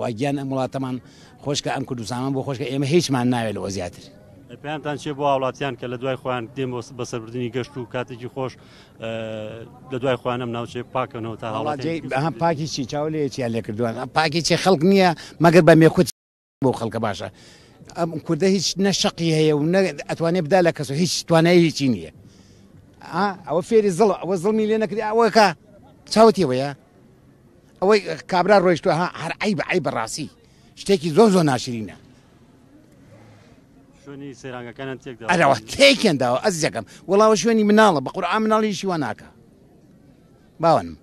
واگیان ئەم وڵاتەمان خۆشکە ئەم کوردستانمان بۆ خۆشکە ئێمە هیچمان ناوێتەوە زیاتر. پێیانتان چێ بۆ وڵاتیان کە لە دوای خۆیان دێم بەسەربردننی گەشت و کاتێکی خۆش لە دوای خوانم ناوچێ پاکەنەوە تا هەڵات پاکی چی چاولەیەکییان لێ کردووان پاکی چێ خەڵک نییە مەگەر بە مێخوت بۆ خەڵکە باشە. ئەم کووردە هیچ نەشقی هەیە و ئەتوانێ بدا لە کەس و هیچ توانایی هیچی نییە. ئەوە فێری زڵ ئەوە زڵمی لێ نەکردی ئەوەکە چاوتیەوەە؟ ئەوەی کابرا ڕۆیشتوە ها هەر ئای بە ئای بەڕاستی شتێکی زۆر زۆر ناشرینە ئەرەوە تێکێنداوە ئەزیەکەم وڵاوە شوێنی مناڵە بە قورآ مناڵی شیوە ناکە باوانم